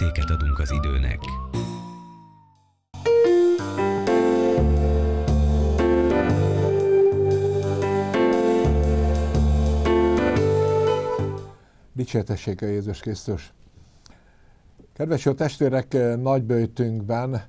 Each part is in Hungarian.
értéket adunk az időnek. Dicsértessék a Jézus Krisztus! Kedves jó testvérek, nagybőjtünkben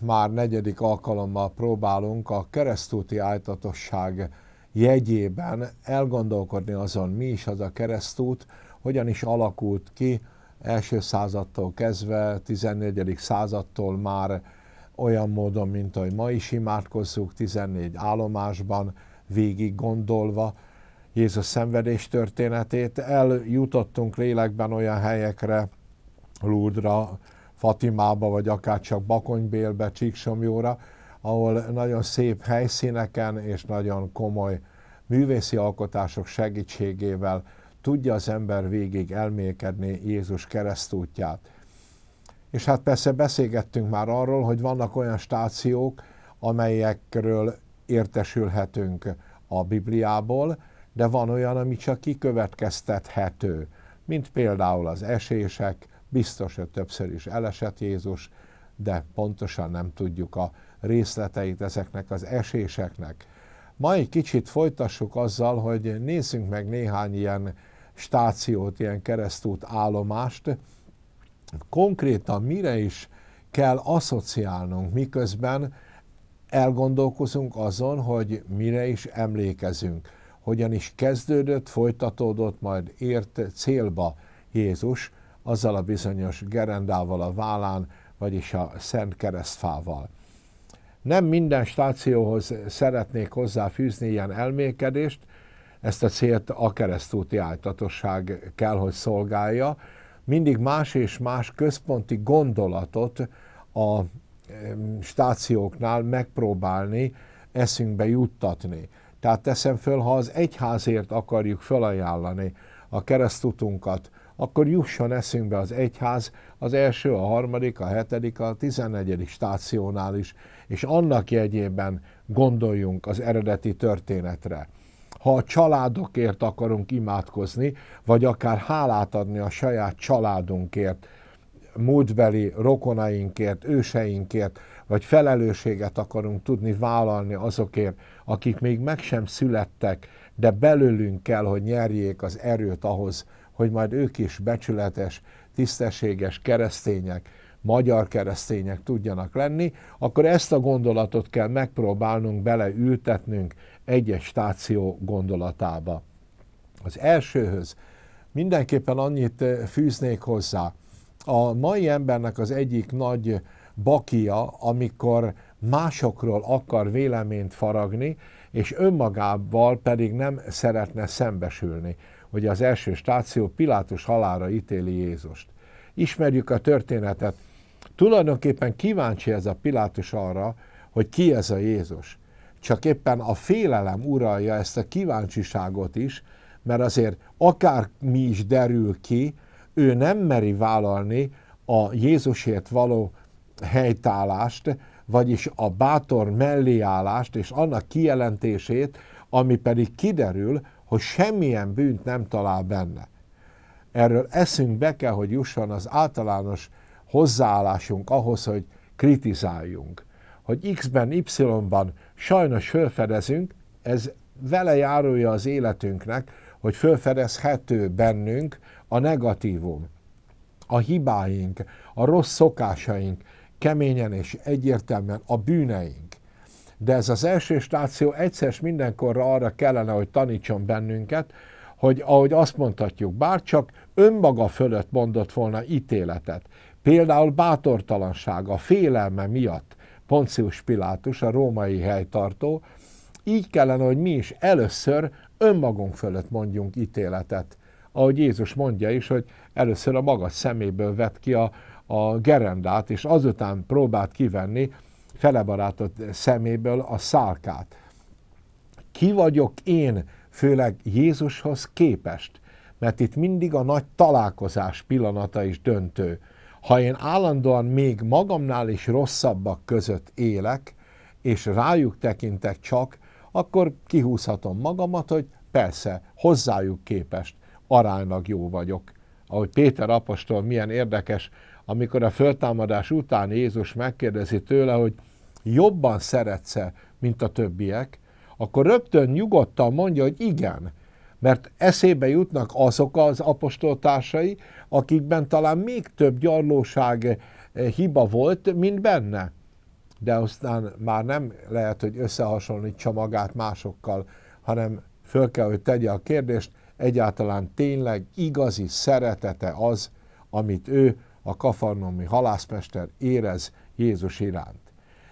már negyedik alkalommal próbálunk a keresztúti ájtatosság jegyében elgondolkodni azon, mi is az a keresztút, hogyan is alakult ki, első századtól kezdve, 14. századtól már olyan módon, mint ahogy ma is imádkozzuk, 14 állomásban végig gondolva Jézus szenvedés történetét, eljutottunk lélekben olyan helyekre, Lourdra, Fatimába, vagy akár csak Bakonybélbe, Csíksomjóra, ahol nagyon szép helyszíneken és nagyon komoly művészi alkotások segítségével tudja az ember végig elmélkedni Jézus keresztútját. És hát persze beszélgettünk már arról, hogy vannak olyan stációk, amelyekről értesülhetünk a Bibliából, de van olyan, ami csak kikövetkeztethető, mint például az esések, biztos, hogy többször is elesett Jézus, de pontosan nem tudjuk a részleteit ezeknek az eséseknek. Ma egy kicsit folytassuk azzal, hogy nézzünk meg néhány ilyen stációt, ilyen keresztút állomást, konkrétan mire is kell aszociálnunk, miközben elgondolkozunk azon, hogy mire is emlékezünk, hogyan is kezdődött, folytatódott, majd ért célba Jézus azzal a bizonyos gerendával a vállán, vagyis a Szent Keresztfával. Nem minden stációhoz szeretnék hozzáfűzni ilyen elmékedést, ezt a célt a keresztúti áltatosság kell, hogy szolgálja. Mindig más és más központi gondolatot a stációknál megpróbálni eszünkbe juttatni. Tehát teszem föl, ha az egyházért akarjuk felajánlani a keresztutunkat, akkor jusson eszünkbe az egyház az első, a harmadik, a hetedik, a tizennegyedik stációnál is, és annak jegyében gondoljunk az eredeti történetre ha a családokért akarunk imádkozni, vagy akár hálát adni a saját családunkért, múltbeli rokonainkért, őseinkért, vagy felelősséget akarunk tudni vállalni azokért, akik még meg sem születtek, de belőlünk kell, hogy nyerjék az erőt ahhoz, hogy majd ők is becsületes, tisztességes keresztények, magyar keresztények tudjanak lenni, akkor ezt a gondolatot kell megpróbálnunk beleültetnünk egyes stáció gondolatába. Az elsőhöz mindenképpen annyit eh, fűznék hozzá. A mai embernek az egyik nagy bakia, amikor másokról akar véleményt faragni, és önmagával pedig nem szeretne szembesülni. hogy az első stáció Pilátus halára ítéli Jézust. Ismerjük a történetet, Tulajdonképpen kíváncsi ez a Pilátus arra, hogy ki ez a Jézus. Csak éppen a félelem uralja ezt a kíváncsiságot is, mert azért akár mi is derül ki, ő nem meri vállalni a Jézusért való helytállást, vagyis a bátor melléállást és annak kijelentését, ami pedig kiderül, hogy semmilyen bűnt nem talál benne. Erről eszünk be kell, hogy jusson az általános hozzáállásunk ahhoz, hogy kritizáljunk. Hogy X-ben, Y-ban sajnos fölfedezünk, ez vele járója az életünknek, hogy fölfedezhető bennünk a negatívum, a hibáink, a rossz szokásaink, keményen és egyértelműen a bűneink. De ez az első stáció egyszer és mindenkorra arra kellene, hogy tanítson bennünket, hogy ahogy azt mondhatjuk, bár csak önmaga fölött mondott volna ítéletet, Például bátortalansága, félelme miatt Poncius Pilátus, a római helytartó, így kellene, hogy mi is először önmagunk fölött mondjunk ítéletet. Ahogy Jézus mondja is, hogy először a maga szeméből vett ki a, a gerendát, és azután próbált kivenni felebarátott szeméből a szálkát. Ki vagyok én, főleg Jézushoz képest? Mert itt mindig a nagy találkozás pillanata is döntő ha én állandóan még magamnál is rosszabbak között élek, és rájuk tekintek csak, akkor kihúzhatom magamat, hogy persze, hozzájuk képest aránylag jó vagyok. Ahogy Péter apostol milyen érdekes, amikor a föltámadás után Jézus megkérdezi tőle, hogy jobban szeretsz mint a többiek, akkor rögtön nyugodtan mondja, hogy igen, mert eszébe jutnak azok az apostoltársai, akikben talán még több gyarlóság eh, hiba volt, mint benne. De aztán már nem lehet, hogy összehasonlítsa magát másokkal, hanem föl kell, hogy tegye a kérdést, egyáltalán tényleg igazi szeretete az, amit ő, a kafarnomi halászmester érez Jézus iránt.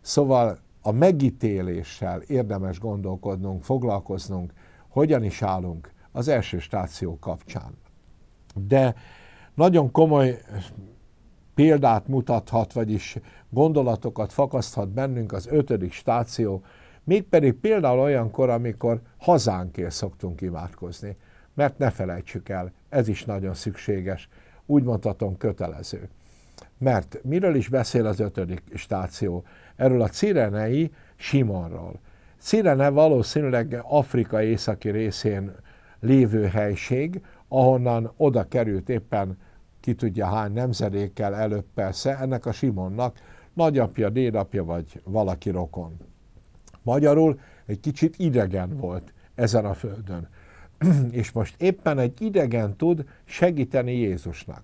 Szóval a megítéléssel érdemes gondolkodnunk, foglalkoznunk, hogyan is állunk az első stáció kapcsán. De nagyon komoly példát mutathat, vagyis gondolatokat fakaszthat bennünk az ötödik stáció, mégpedig például olyankor, amikor hazánkért szoktunk imádkozni. Mert ne felejtsük el, ez is nagyon szükséges, úgy mondhatom kötelező. Mert miről is beszél az ötödik stáció? Erről a cirenei Simonról Szirene valószínűleg Afrika északi részén lévő helység, ahonnan oda került éppen ki tudja hány nemzedékkel előbb persze, ennek a Simonnak nagyapja, dédapja vagy valaki rokon. Magyarul egy kicsit idegen volt ezen a földön. és most éppen egy idegen tud segíteni Jézusnak.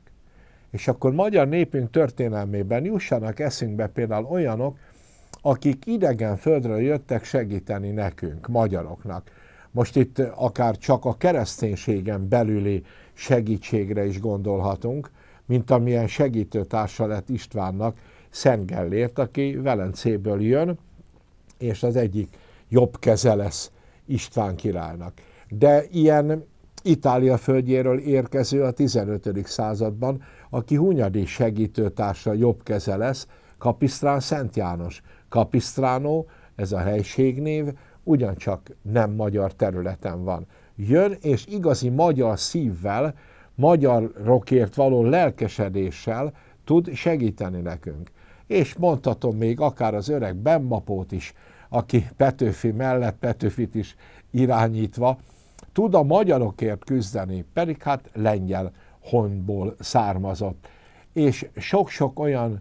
És akkor magyar népünk történelmében jussanak eszünkbe például olyanok, akik idegen földről jöttek segíteni nekünk, magyaroknak. Most itt akár csak a kereszténységen belüli segítségre is gondolhatunk, mint amilyen segítőtársa lett Istvánnak Szentgellért, aki Velencéből jön, és az egyik jobb keze lesz István királynak. De ilyen Itália földjéről érkező a 15. században, aki Hunyadi segítőtársa jobb keze lesz, Kapisztrán Szent János, Kapisztránó, ez a helységnév, ugyancsak nem magyar területen van. Jön, és igazi magyar szívvel, rokért való lelkesedéssel tud segíteni nekünk. És mondhatom még akár az öreg Bemmapót is, aki Petőfi mellett Petőfit is irányítva, tud a magyarokért küzdeni, pedig hát lengyel honból származott. És sok-sok olyan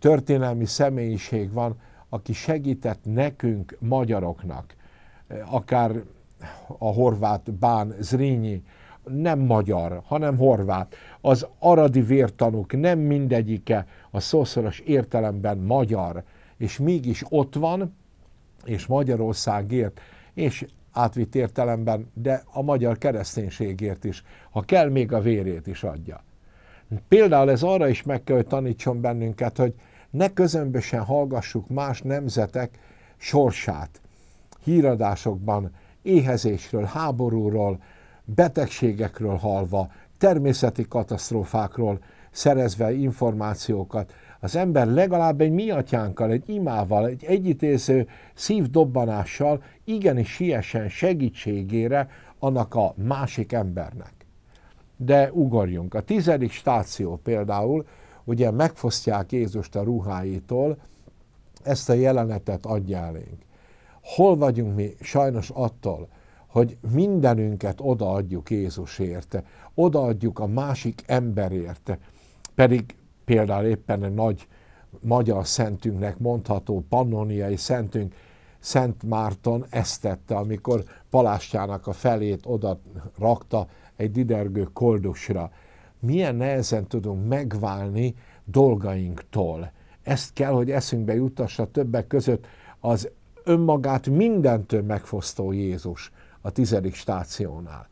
történelmi személyiség van, aki segített nekünk, magyaroknak, akár a horvát Bán Zrínyi, nem magyar, hanem horvát. Az aradi vértanúk nem mindegyike a szószoros értelemben magyar, és mégis ott van, és Magyarországért, és átvitt értelemben, de a magyar kereszténységért is, ha kell, még a vérét is adja. Például ez arra is meg kell, hogy tanítson bennünket, hogy ne közömbösen hallgassuk más nemzetek sorsát. Híradásokban éhezésről, háborúról, betegségekről halva, természeti katasztrófákról szerezve információkat. Az ember legalább egy miatyánkkal, egy imával, egy együttéző szívdobbanással igenis siessen segítségére annak a másik embernek de ugorjunk. A tizedik stáció például, ugye megfosztják Jézust a ruháitól, ezt a jelenetet adja elénk. Hol vagyunk mi sajnos attól, hogy mindenünket odaadjuk Jézusért, odaadjuk a másik emberért, pedig például éppen egy nagy magyar szentünknek mondható pannoniai szentünk, Szent Márton ezt tette, amikor palástjának a felét oda rakta egy didergő koldusra. Milyen nehezen tudunk megválni dolgainktól. Ezt kell, hogy eszünkbe jutassa többek között az önmagát mindentől megfosztó Jézus a tizedik stációnál.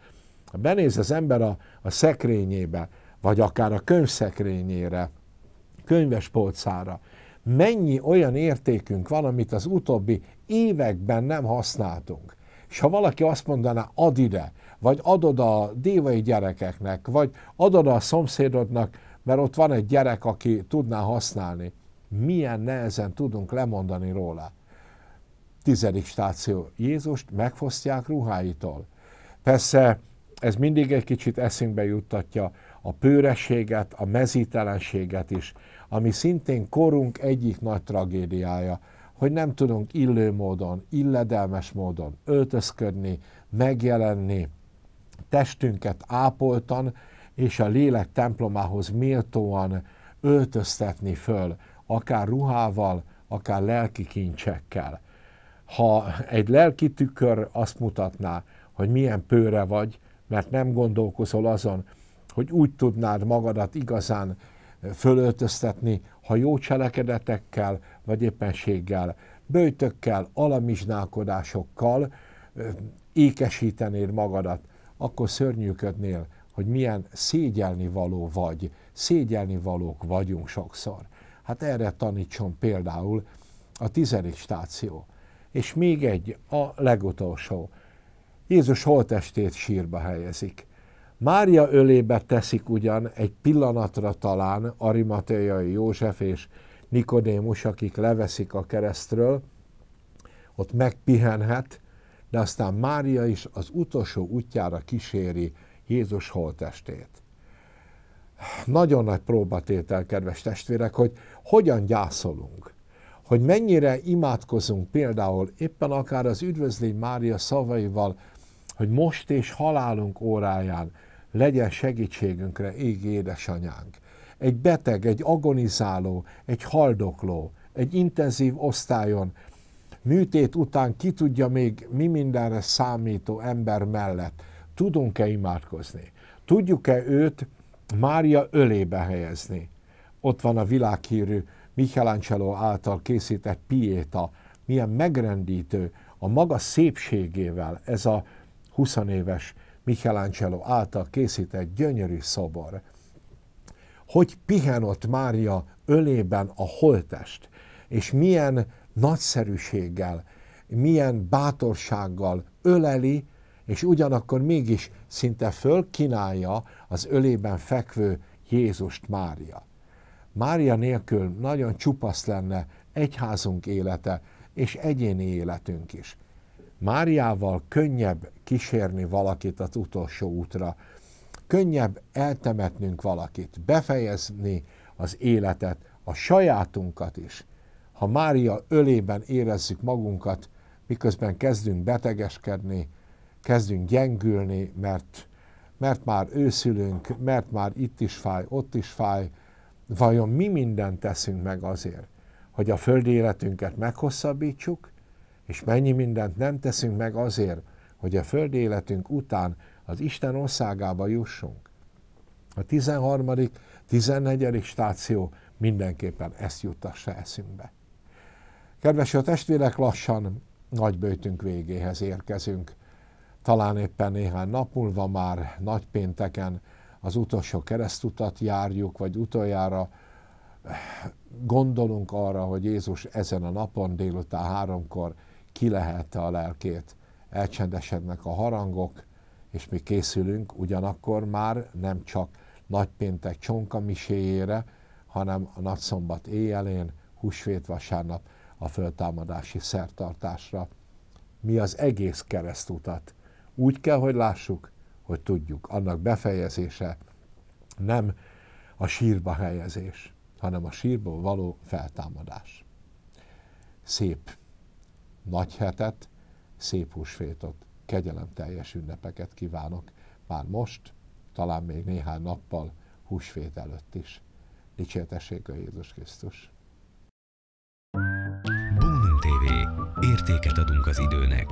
Ha benéz az ember a, a szekrényébe, vagy akár a könyvszekrényére, könyvespolcára, mennyi olyan értékünk van, amit az utóbbi években nem használtunk. És ha valaki azt mondaná, ad ide, vagy adod a dívai gyerekeknek, vagy adod a szomszédodnak, mert ott van egy gyerek, aki tudná használni. Milyen nehezen tudunk lemondani róla. Tizedik stáció. Jézust megfosztják ruháitól. Persze ez mindig egy kicsit eszünkbe juttatja a pőrességet, a mezítelenséget is, ami szintén korunk egyik nagy tragédiája, hogy nem tudunk illő módon, illedelmes módon öltözködni, megjelenni, testünket ápoltan és a lélek templomához méltóan öltöztetni föl, akár ruhával, akár lelki kincsekkel. Ha egy lelki tükör azt mutatná, hogy milyen pőre vagy, mert nem gondolkozol azon, hogy úgy tudnád magadat igazán fölöltöztetni, ha jó cselekedetekkel, vagy éppenséggel, bőtökkel, alamizsnálkodásokkal ékesítenéd magadat, akkor szörnyűködnél, hogy milyen szégyelni való vagy, szégyelni valók vagyunk sokszor. Hát erre tanítson például a tizedik stáció. És még egy, a legutolsó. Jézus holtestét sírba helyezik. Mária ölébe teszik ugyan egy pillanatra talán Arimateai József és Nikodémus, akik leveszik a keresztről, ott megpihenhet, de aztán Mária is az utolsó útjára kíséri Jézus holtestét. Nagyon nagy próbatétel, kedves testvérek, hogy hogyan gyászolunk, hogy mennyire imádkozunk például éppen akár az üdvözlény Mária szavaival, hogy most és halálunk óráján legyen segítségünkre ég édesanyánk. Egy beteg, egy agonizáló, egy haldokló, egy intenzív osztályon műtét után ki tudja még mi mindenre számító ember mellett, tudunk-e imádkozni? Tudjuk-e őt Mária ölébe helyezni? Ott van a világhírű Michelangelo által készített Piéta, milyen megrendítő a maga szépségével ez a 20 éves Michelangelo által készített gyönyörű szobor. Hogy pihen ott Mária ölében a holtest, és milyen nagyszerűséggel, milyen bátorsággal öleli, és ugyanakkor mégis szinte fölkinálja az ölében fekvő Jézust Mária. Mária nélkül nagyon csupasz lenne egyházunk élete és egyéni életünk is. Máriával könnyebb kísérni valakit az utolsó útra, könnyebb eltemetnünk valakit, befejezni az életet, a sajátunkat is ha Mária ölében érezzük magunkat, miközben kezdünk betegeskedni, kezdünk gyengülni, mert, mert már őszülünk, mert már itt is fáj, ott is fáj, vajon mi mindent teszünk meg azért, hogy a földi életünket meghosszabbítsuk, és mennyi mindent nem teszünk meg azért, hogy a földi életünk után az Isten országába jussunk. A 13. 14. stáció mindenképpen ezt juttassa eszünkbe. Kedves a testvérek, lassan nagybőtünk végéhez érkezünk. Talán éppen néhány nap múlva már nagypénteken az utolsó keresztutat járjuk, vagy utoljára gondolunk arra, hogy Jézus ezen a napon délután háromkor kilehette a lelkét. Elcsendesednek a harangok, és mi készülünk ugyanakkor már nem csak nagypéntek csonka miséjére, hanem a nagyszombat éjjelén, húsvét vasárnap a föltámadási szertartásra. Mi az egész keresztutat úgy kell, hogy lássuk, hogy tudjuk. Annak befejezése nem a sírba helyezés, hanem a sírból való feltámadás. Szép nagy hetet, szép kegyelem teljes ünnepeket kívánok már most, talán még néhány nappal húsfét előtt is. Dicsértessék a Jézus Krisztus! Értéket adunk az időnek.